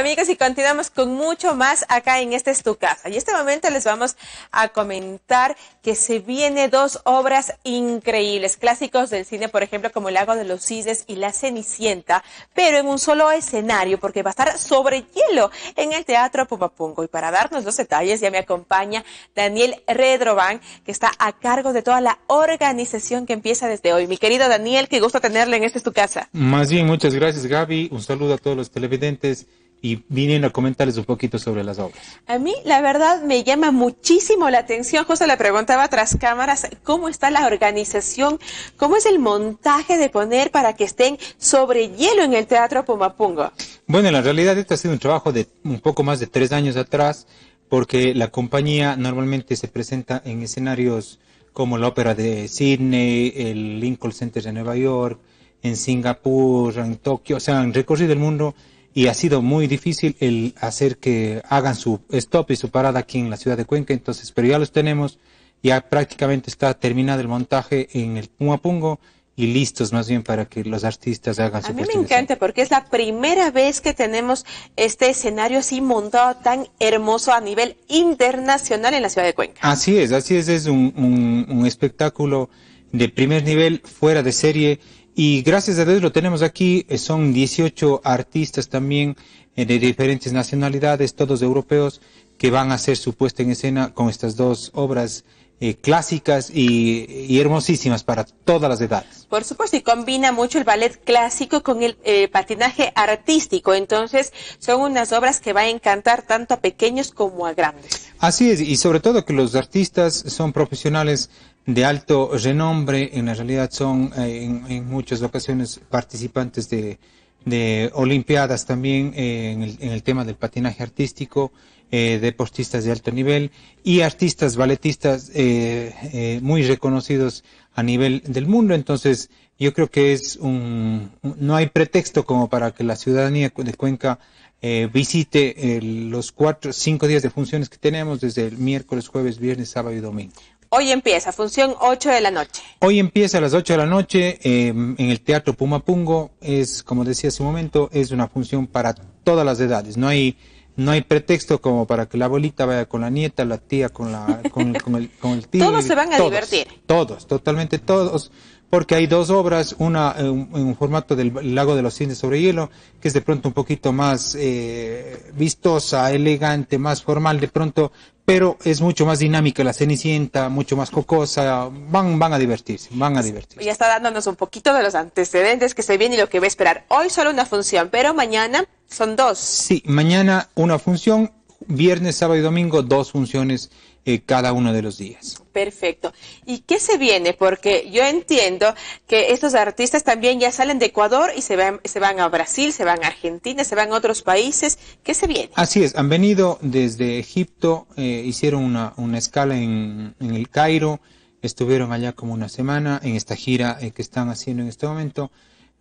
Amigos, y continuamos con mucho más acá en Este es tu casa. Y en este momento les vamos a comentar que se viene dos obras increíbles, clásicos del cine, por ejemplo, como El lago de los cisnes y La Cenicienta, pero en un solo escenario, porque va a estar sobre hielo en el Teatro Pumapungo. Y para darnos los detalles ya me acompaña Daniel Redrovan, que está a cargo de toda la organización que empieza desde hoy. Mi querido Daniel, qué gusto tenerle en Este es tu casa. Más bien, muchas gracias Gaby. Un saludo a todos los televidentes y vienen a comentarles un poquito sobre las obras. A mí, la verdad, me llama muchísimo la atención. Justo le preguntaba tras cámaras cómo está la organización, cómo es el montaje de poner para que estén sobre hielo en el Teatro Pumapungo. Bueno, en la realidad, esto ha sido un trabajo de un poco más de tres años atrás, porque la compañía normalmente se presenta en escenarios como la Ópera de Sydney, el Lincoln Center de Nueva York, en Singapur, en Tokio, o sea, en recorrido del mundo y ha sido muy difícil el hacer que hagan su stop y su parada aquí en la ciudad de Cuenca, entonces, pero ya los tenemos, ya prácticamente está terminado el montaje en el Pumapungo y listos más bien para que los artistas hagan su A mí me encanta porque es la primera vez que tenemos este escenario así montado tan hermoso a nivel internacional en la ciudad de Cuenca. Así es, así es, es un, un, un espectáculo de primer nivel, fuera de serie y gracias a Dios lo tenemos aquí, eh, son 18 artistas también eh, de diferentes nacionalidades, todos europeos, que van a hacer su puesta en escena con estas dos obras eh, clásicas y, hermosísimas para todas las edades. Por supuesto, y combina mucho el ballet clásico con el patinaje artístico, entonces son unas obras que van a encantar tanto a pequeños como a grandes. Así es, y sobre todo que los artistas son profesionales de alto renombre, en la realidad son eh, en, muchas ocasiones participantes de, de Olimpiadas también eh, en, el, en, el, tema del patinaje artístico, eh, deportistas de alto nivel y artistas balletistas eh, muy reconocidos a nivel del mundo. Entonces, yo creo que es un, no hay pretexto como para que la ciudadanía de Cuenca eh, visite los cuatro, cinco días de funciones que tenemos desde el miércoles, jueves, viernes, sábado y domingo. Hoy empieza, función 8 de la noche. Hoy empieza a las 8 de la noche em, en el Teatro Pumapungo. Es, como decía hace un momento, es una función para todas las edades. No hay, no hay pretexto como para que la abuelita vaya con la nieta, la tía con, la, con, el, con el, tío. todos se van a divertir. Todos, totalmente todos porque hay dos obras, una en un, formato del Lago de los Cines sobre hielo, que es de pronto un poquito más eh, vistosa, elegante, más formal de pronto, pero es mucho más dinámica la Cenicienta, mucho más cocosa, van, van a divertirse, van a divertirse. Ya está dándonos un poquito de los antecedentes que se viene y lo que va a esperar. Hoy solo una función, pero mañana son dos. Sí, mañana una función viernes, sábado y domingo, dos funciones eh, cada uno de los días. Perfecto. ¿Y qué se viene? Porque yo entiendo que estos artistas también ya salen de Ecuador y se van, se van a Brasil, se van a Argentina, se van a otros países. ¿Qué se viene? Así es, han venido desde Egipto, eh, hicieron una, escala en, el Cairo, estuvieron allá como una semana en esta gira eh, que están haciendo en este momento.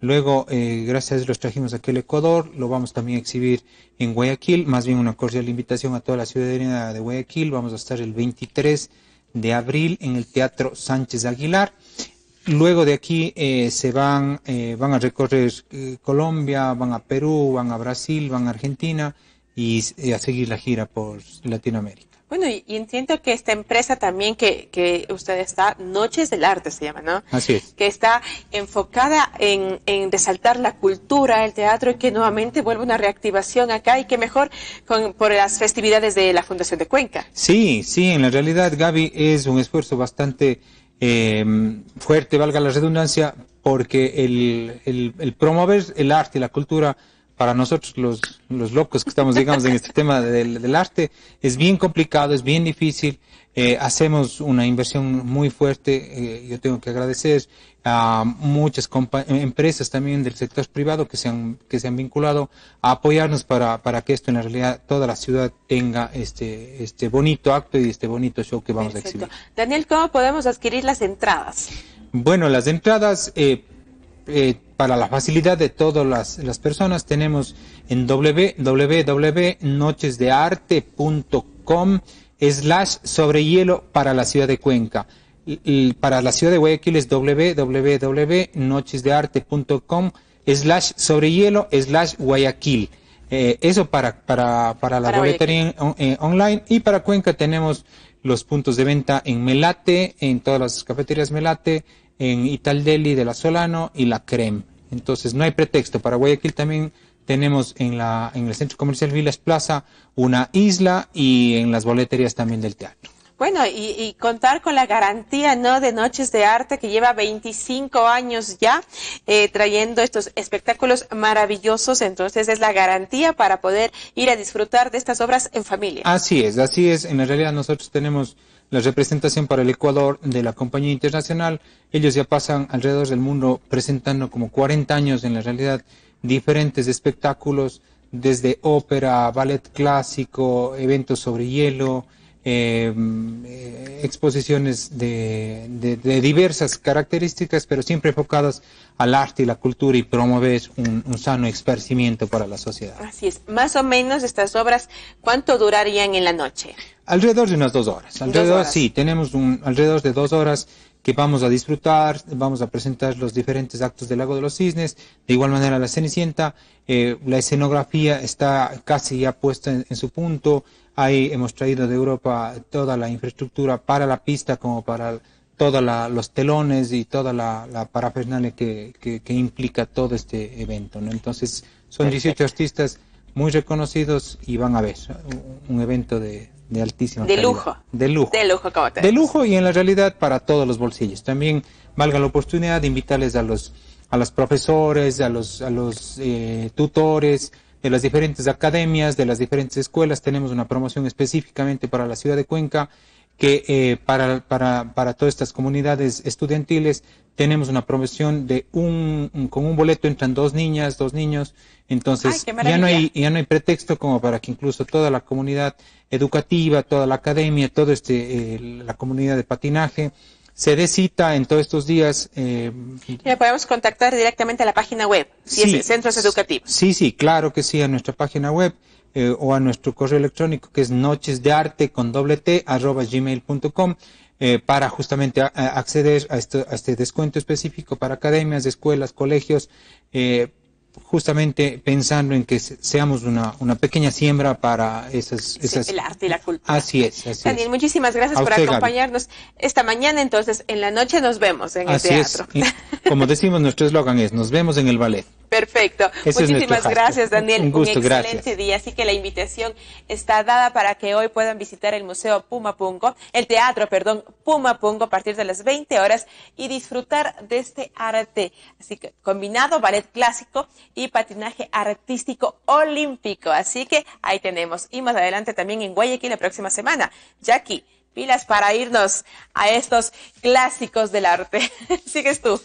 Luego, eh, gracias a los trajimos aquí al Ecuador, lo vamos también a exhibir en Guayaquil, más bien una cordial invitación a toda la ciudadanía de Guayaquil, vamos a estar el 23 de abril en el Teatro Sánchez Aguilar. Luego de aquí eh, se van, eh, van a recorrer Colombia, van a Perú, van a Brasil, van a Argentina y a seguir la gira por Latinoamérica. Bueno, y, entiendo que esta empresa también que, que, usted está, Noches del Arte se llama, ¿no? Así es. Que está enfocada en, en resaltar la cultura, el teatro y que nuevamente vuelve una reactivación acá y que mejor con, por las festividades de la Fundación de Cuenca. Sí, sí, en la realidad, Gaby, es un esfuerzo bastante em, fuerte, valga la redundancia, porque el, el, el promover el arte y la cultura para nosotros los, los locos que estamos, digamos, en este tema del, arte, es bien complicado, es bien difícil. Eh, hacemos una inversión muy fuerte. Eh, yo tengo que agradecer a muchas empresas también del sector privado que se han, que se han vinculado a apoyarnos para, que esto en realidad toda la ciudad tenga este, este bonito acto y este bonito show que vamos a exhibir. Daniel, ¿cómo podemos adquirir las entradas? Bueno, las entradas eh, eh, para la facilidad de todas las, personas tenemos en www.nochesdearte.com slash sobre hielo para la ciudad de Cuenca. para la ciudad de Guayaquil es www.nochesdearte.com slash sobre hielo slash Guayaquil. Eh, eso para, para, para la boletería eh, online. Y para Cuenca tenemos los puntos de venta en Melate, en todas las cafeterías Melate, en Italdeli de la Solano y la Creme. Entonces no hay pretexto. Para Guayaquil también tenemos en, la, en el centro comercial Vilas Plaza una isla y en las boleterías también del teatro. Bueno, y, contar con la garantía ¿no? de Noches de Arte que lleva 25 años ya eh, trayendo estos espectáculos maravillosos. Entonces es la garantía para poder ir a disfrutar de estas obras en familia. Así es, así es. En realidad nosotros tenemos la representación para el Ecuador de la compañía internacional. Ellos ya pasan alrededor del mundo presentando como 40 años en la realidad diferentes espectáculos, desde ópera, ballet clásico, eventos sobre hielo, em, eh, exposiciones de, diversas características, pero siempre enfocadas al arte y la cultura y promover un, un, sano esparcimiento para la sociedad. Así es. Más o menos estas obras, ¿cuánto durarían en la noche? Alrededor de unas dos horas. Alrededor, sí, tenemos un, alrededor de dos horas que vamos a disfrutar, vamos a presentar los diferentes actos del Lago de los Cisnes, de igual manera la Cenicienta, eh, la escenografía está casi ya puesta en, su punto, ahí hemos traído de Europa toda la infraestructura para la pista como para todos los telones y toda la, parafernalia que, implica todo este evento. Entonces, son 18 artistas muy reconocidos y van a ver un evento de, de altísima de lujo de lujo de lujo de lujo y en la realidad para todos los bolsillos también valga la oportunidad de invitarles a los a los profesores a los a los eh, tutores de las diferentes academias de las diferentes escuelas tenemos una promoción específicamente para la ciudad de Cuenca que eh, para, para, para, todas estas comunidades estudiantiles tenemos una promoción de un, con un boleto entran dos niñas, dos niños, entonces ya, no hay, ya no hay pretexto como para que incluso toda la comunidad educativa, toda la academia, toda este, eh, la comunidad de patinaje, se dé cita en todos estos días. Eh, podemos contactar directamente a la página web, si es el centros educativos. Sí, sí, claro que sí, a nuestra página web eh, o a nuestro correo electrónico que es nochesdearte con doble t eh, para justamente acceder a, este, a, este descuento específico para academias, escuelas, colegios eh, justamente pensando en que seamos una, una pequeña siembra para esas, esas... el arte y la cultura. Así es, Daniel, muchísimas gracias por acompañarnos esta mañana. Entonces, en la noche nos vemos en el teatro. como decimos, nuestro eslogan es, nos vemos en el ballet. Perfecto. Muchísimas gracias, Daniel. Un, excelente día. Así que la invitación está dada para que hoy puedan visitar el Museo Pumapungo, el Teatro, perdón, Pumapungo a partir de las 20 horas y disfrutar de este arte. Así que combinado ballet clásico y patinaje artístico olímpico. Así que ahí tenemos. Y más adelante también en Guayaquil la próxima semana. Jackie pilas para irnos a estos clásicos del arte. Sigues tú.